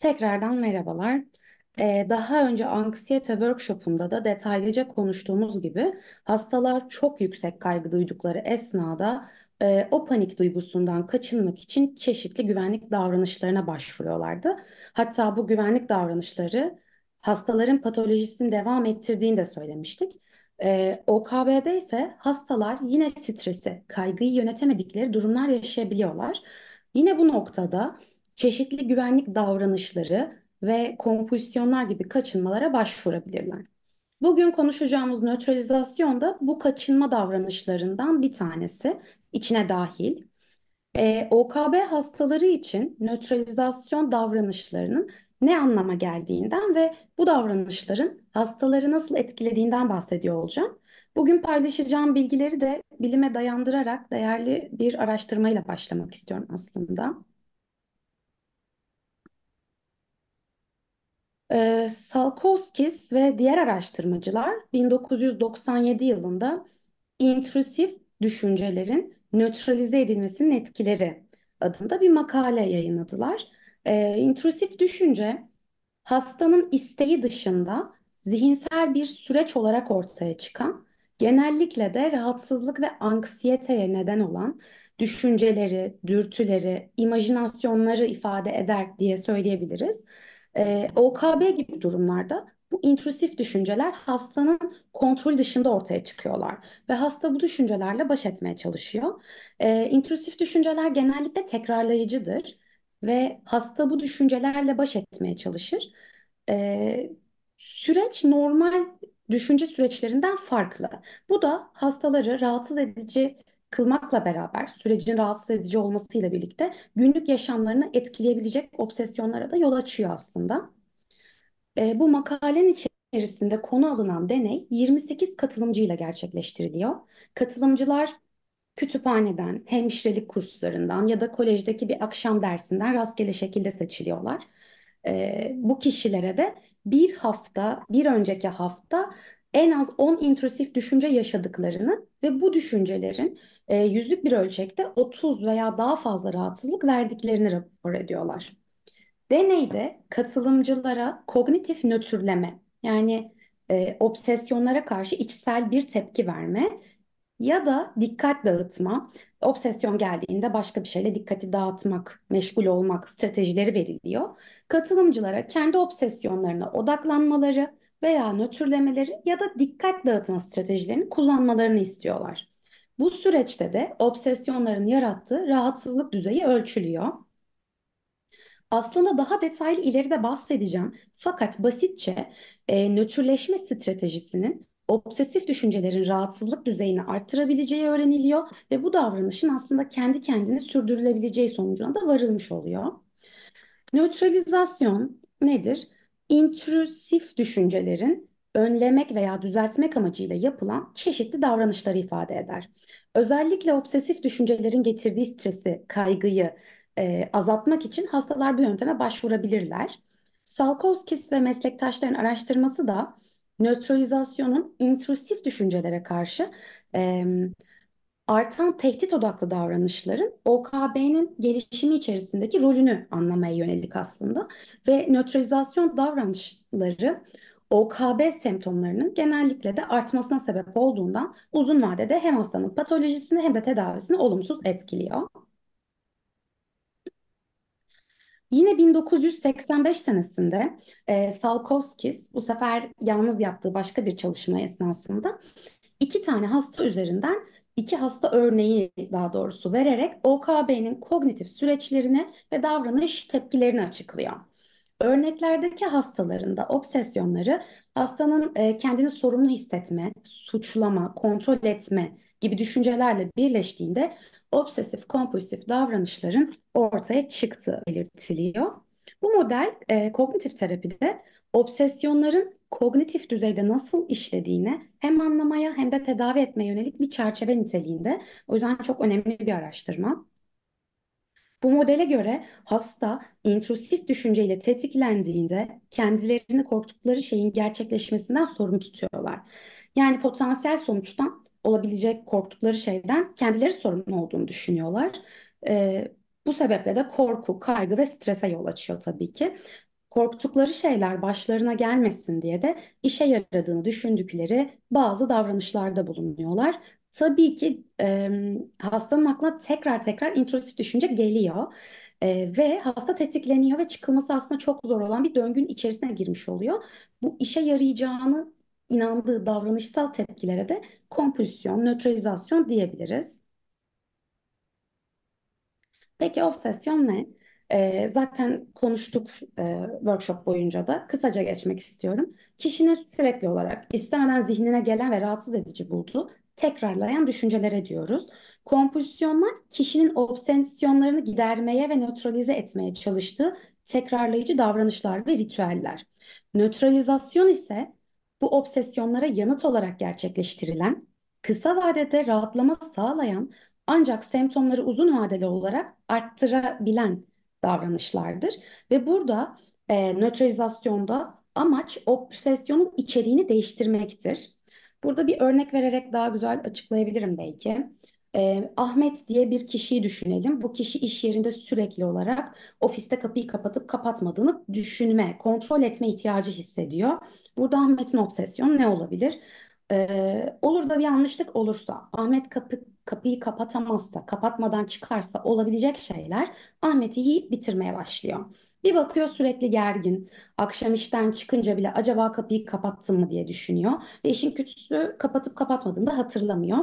Tekrardan merhabalar. Ee, daha önce anksiyete workshopunda da detaylıca konuştuğumuz gibi hastalar çok yüksek kaygı duydukları esnada e, o panik duygusundan kaçınmak için çeşitli güvenlik davranışlarına başvuruyorlardı. Hatta bu güvenlik davranışları hastaların patolojisini devam ettirdiğini de söylemiştik. E, ee, OKB'de ise hastalar yine stresi, kaygıyı yönetemedikleri durumlar yaşayabiliyorlar. Yine bu noktada çeşitli güvenlik davranışları ve kompulsiyonlar gibi kaçınmalara başvurabilirler. Bugün konuşacağımız nötralizasyon da bu kaçınma davranışlarından bir tanesi, içine dahil. E, OKB hastaları için nötralizasyon davranışlarının ne anlama geldiğinden ve bu davranışların hastaları nasıl etkilediğinden bahsediyor olacağım. Bugün paylaşacağım bilgileri de bilime dayandırarak değerli bir araştırmayla başlamak istiyorum aslında. Ee, Salkovskis ve diğer araştırmacılar 1997 yılında intrusif düşüncelerin nötralize edilmesinin etkileri adında bir makale yayınladılar. Ee, intrusif düşünce hastanın isteği dışında zihinsel bir süreç olarak ortaya çıkan, genellikle de rahatsızlık ve anksiyeteye neden olan düşünceleri, dürtüleri, imajinasyonları ifade eder diye söyleyebiliriz. E, OKB gibi durumlarda bu intrusif düşünceler hastanın kontrol dışında ortaya çıkıyorlar ve hasta bu düşüncelerle baş etmeye çalışıyor. E, intrusif düşünceler genellikle tekrarlayıcıdır ve hasta bu düşüncelerle baş etmeye çalışır. E, süreç normal düşünce süreçlerinden farklı. Bu da hastaları rahatsız edici kılmakla beraber sürecin rahatsız edici olmasıyla birlikte günlük yaşamlarını etkileyebilecek obsesyonlara da yol açıyor aslında. E, bu makalenin içerisinde konu alınan deney 28 katılımcıyla gerçekleştiriliyor. Katılımcılar kütüphaneden, hemşirelik kurslarından ya da kolejdeki bir akşam dersinden rastgele şekilde seçiliyorlar. E, bu kişilere de bir hafta, bir önceki hafta en az 10 intrusif düşünce yaşadıklarını ve bu düşüncelerin e, yüzlük bir ölçekte 30 veya daha fazla rahatsızlık verdiklerini rapor ediyorlar. Deneyde katılımcılara kognitif nötrleme yani e, obsesyonlara karşı içsel bir tepki verme ya da dikkat dağıtma, obsesyon geldiğinde başka bir şeyle dikkati dağıtmak, meşgul olmak stratejileri veriliyor. Katılımcılara kendi obsesyonlarına odaklanmaları, veya nötrlemeleri ya da dikkat dağıtma stratejilerini kullanmalarını istiyorlar. Bu süreçte de obsesyonların yarattığı rahatsızlık düzeyi ölçülüyor. Aslında daha detaylı ileride bahsedeceğim. Fakat basitçe e, nötrleşme stratejisinin obsesif düşüncelerin rahatsızlık düzeyini arttırabileceği öğreniliyor ve bu davranışın aslında kendi kendine sürdürülebileceği sonucuna da varılmış oluyor. Nötralizasyon nedir? intrüsif düşüncelerin önlemek veya düzeltmek amacıyla yapılan çeşitli davranışları ifade eder. Özellikle obsesif düşüncelerin getirdiği stresi, kaygıyı e, azaltmak için hastalar bu yönteme başvurabilirler. Salkovskis ve meslektaşların araştırması da nötralizasyonun intrusif düşüncelere karşı e, artan tehdit odaklı davranışların OKB'nin gelişimi içerisindeki rolünü anlamaya yönelik aslında ve nötralizasyon davranışları OKB semptomlarının genellikle de artmasına sebep olduğundan uzun vadede hem hastanın patolojisini hem de tedavisini olumsuz etkiliyor. Yine 1985 senesinde e, Salkowskis bu sefer yalnız yaptığı başka bir çalışma esnasında iki tane hasta üzerinden iki hasta örneği daha doğrusu vererek OKB'nin kognitif süreçlerini ve davranış tepkilerini açıklıyor. Örneklerdeki hastalarında obsesyonları hastanın e, kendini sorumlu hissetme, suçlama, kontrol etme gibi düşüncelerle birleştiğinde obsesif kompulsif davranışların ortaya çıktığı belirtiliyor. Bu model e, kognitif terapide obsesyonların kognitif düzeyde nasıl işlediğini hem anlamaya hem de tedavi etmeye yönelik bir çerçeve niteliğinde. O yüzden çok önemli bir araştırma. Bu modele göre hasta intrusif düşünceyle tetiklendiğinde kendilerini korktukları şeyin gerçekleşmesinden sorumlu tutuyorlar. Yani potansiyel sonuçtan olabilecek korktukları şeyden kendileri sorumlu olduğunu düşünüyorlar. Ee, bu sebeple de korku, kaygı ve strese yol açıyor tabii ki korktukları şeyler başlarına gelmesin diye de işe yaradığını düşündükleri bazı davranışlarda bulunuyorlar. Tabii ki e, hastanın aklına tekrar tekrar intrusif düşünce geliyor e, ve hasta tetikleniyor ve çıkılması aslında çok zor olan bir döngünün içerisine girmiş oluyor. Bu işe yarayacağını inandığı davranışsal tepkilere de kompulsiyon, nötralizasyon diyebiliriz. Peki obsesyon ne? E, zaten konuştuk e, workshop boyunca da. Kısaca geçmek istiyorum. Kişinin sürekli olarak istemeden zihnine gelen ve rahatsız edici bulduğu tekrarlayan düşüncelere diyoruz. Kompozisyonlar kişinin obsesyonlarını gidermeye ve nötralize etmeye çalıştığı tekrarlayıcı davranışlar ve ritüeller. Nötralizasyon ise bu obsesyonlara yanıt olarak gerçekleştirilen, kısa vadede rahatlama sağlayan ancak semptomları uzun vadeli olarak arttırabilen davranışlardır. Ve burada e, nötralizasyonda amaç obsesyonun içeriğini değiştirmektir. Burada bir örnek vererek daha güzel açıklayabilirim belki. E, Ahmet diye bir kişiyi düşünelim. Bu kişi iş yerinde sürekli olarak ofiste kapıyı kapatıp kapatmadığını düşünme, kontrol etme ihtiyacı hissediyor. Burada Ahmet'in obsesyonu ne olabilir? Ee, olur da bir yanlışlık olursa, Ahmet kapı, kapıyı kapatamazsa, kapatmadan çıkarsa olabilecek şeyler Ahmet'i yiyip bitirmeye başlıyor. Bir bakıyor sürekli gergin. Akşam işten çıkınca bile acaba kapıyı kapattım mı diye düşünüyor. Ve işin kötüsü kapatıp kapatmadığını da hatırlamıyor.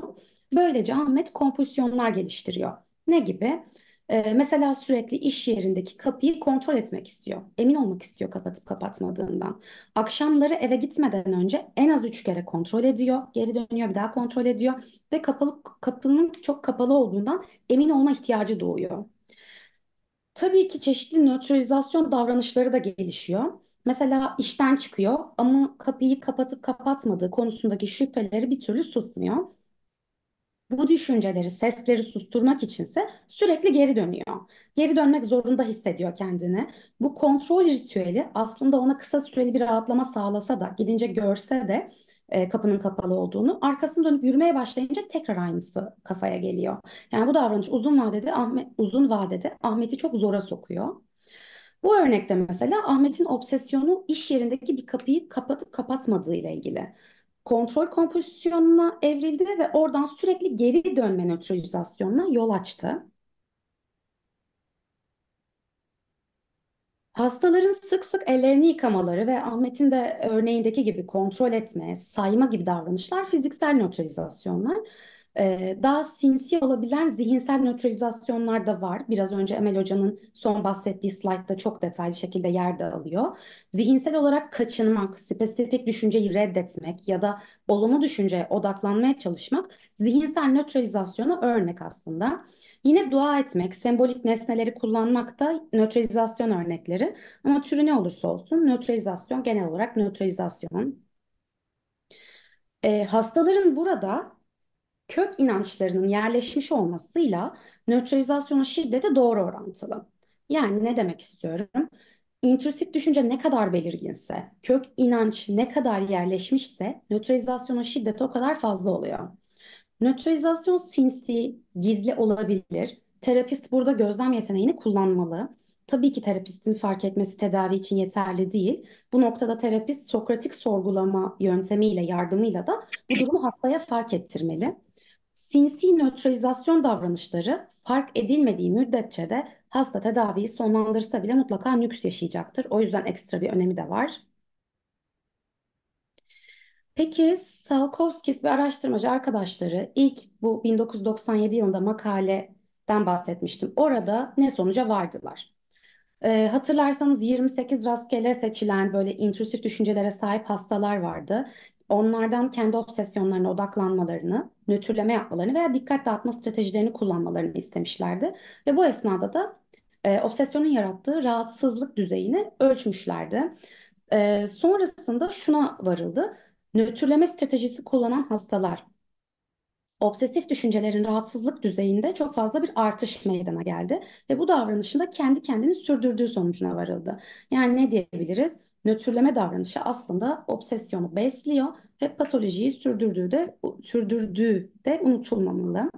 Böylece Ahmet kompozisyonlar geliştiriyor. Ne gibi? E, mesela sürekli iş yerindeki kapıyı kontrol etmek istiyor. Emin olmak istiyor kapatıp kapatmadığından. Akşamları eve gitmeden önce en az üç kere kontrol ediyor. Geri dönüyor bir daha kontrol ediyor. Ve kapalı, kapının çok kapalı olduğundan emin olma ihtiyacı doğuyor. Tabii ki çeşitli nötralizasyon davranışları da gelişiyor. Mesela işten çıkıyor ama kapıyı kapatıp kapatmadığı konusundaki şüpheleri bir türlü susmuyor bu düşünceleri, sesleri susturmak içinse sürekli geri dönüyor. Geri dönmek zorunda hissediyor kendini. Bu kontrol ritüeli aslında ona kısa süreli bir rahatlama sağlasa da, gidince görse de e, kapının kapalı olduğunu, arkasını dönüp yürümeye başlayınca tekrar aynısı kafaya geliyor. Yani bu davranış uzun vadede Ahmet uzun vadede Ahmet'i çok zora sokuyor. Bu örnekte mesela Ahmet'in obsesyonu iş yerindeki bir kapıyı kapatıp kapatmadığı ile ilgili kontrol kompozisyonuna evrildi ve oradan sürekli geri dönme nötralizasyonuna yol açtı. Hastaların sık sık ellerini yıkamaları ve Ahmet'in de örneğindeki gibi kontrol etme, sayma gibi davranışlar fiziksel nötralizasyonlar. Ee, daha sinsi olabilen zihinsel nötralizasyonlar da var. Biraz önce Emel Hoca'nın son bahsettiği slaytta çok detaylı şekilde yer de alıyor. Zihinsel olarak kaçınmak, spesifik düşünceyi reddetmek ya da olumlu düşünceye odaklanmaya çalışmak zihinsel nötralizasyona örnek aslında. Yine dua etmek, sembolik nesneleri kullanmak da nötralizasyon örnekleri. Ama türü ne olursa olsun nötralizasyon genel olarak nötralizasyon. Ee, hastaların burada kök inançlarının yerleşmiş olmasıyla nötralizasyona şiddete doğru orantılı. Yani ne demek istiyorum? İntrusif düşünce ne kadar belirginse, kök inanç ne kadar yerleşmişse nötralizasyona şiddet o kadar fazla oluyor. Nötralizasyon sinsi, gizli olabilir. Terapist burada gözlem yeteneğini kullanmalı. Tabii ki terapistin fark etmesi tedavi için yeterli değil. Bu noktada terapist sokratik sorgulama yöntemiyle, yardımıyla da bu durumu hastaya fark ettirmeli. Sinsi nötralizasyon davranışları fark edilmediği müddetçe de hasta tedaviyi sonlandırsa bile mutlaka nüks yaşayacaktır. O yüzden ekstra bir önemi de var. Peki Salkowskis ve araştırmacı arkadaşları ilk bu 1997 yılında makaleden bahsetmiştim. Orada ne sonuca vardılar? Ee, hatırlarsanız 28 rastgele seçilen böyle intrusif düşüncelere sahip hastalar vardı onlardan kendi obsesyonlarına odaklanmalarını, nötrleme yapmalarını veya dikkat dağıtma stratejilerini kullanmalarını istemişlerdi. Ve bu esnada da e, obsesyonun yarattığı rahatsızlık düzeyini ölçmüşlerdi. E, sonrasında şuna varıldı. Nötrleme stratejisi kullanan hastalar obsesif düşüncelerin rahatsızlık düzeyinde çok fazla bir artış meydana geldi ve bu davranışında kendi kendini sürdürdüğü sonucuna varıldı. Yani ne diyebiliriz? Nötrleme davranışı aslında obsesyonu besliyor ve patolojiyi sürdürdüğü de sürdürdüğü de unutulmamalı.